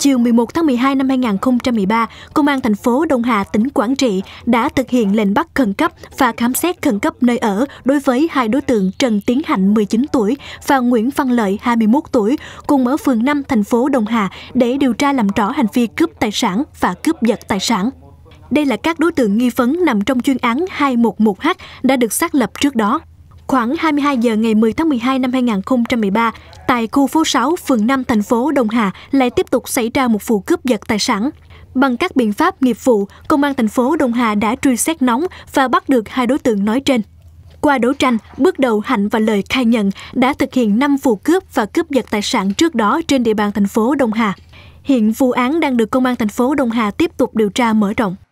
chiều 11 tháng 12 năm 2013, Công an thành phố Đông Hà, tỉnh Quảng Trị đã thực hiện lệnh bắt khẩn cấp và khám xét khẩn cấp nơi ở đối với hai đối tượng Trần Tiến Hạnh 19 tuổi và Nguyễn Văn Lợi 21 tuổi cùng ở phường 5 thành phố Đông Hà để điều tra làm rõ hành vi cướp tài sản và cướp giật tài sản. Đây là các đối tượng nghi vấn nằm trong chuyên án 211H đã được xác lập trước đó. Khoảng 22 giờ ngày 10 tháng 12 năm 2013, tại khu phố 6, phường 5, thành phố Đông Hà lại tiếp tục xảy ra một vụ cướp giật tài sản. Bằng các biện pháp nghiệp vụ, công an thành phố Đông Hà đã truy xét nóng và bắt được hai đối tượng nói trên. Qua đấu tranh, bước đầu Hạnh và Lời khai nhận đã thực hiện 5 vụ cướp và cướp giật tài sản trước đó trên địa bàn thành phố Đông Hà. Hiện vụ án đang được công an thành phố Đông Hà tiếp tục điều tra mở rộng.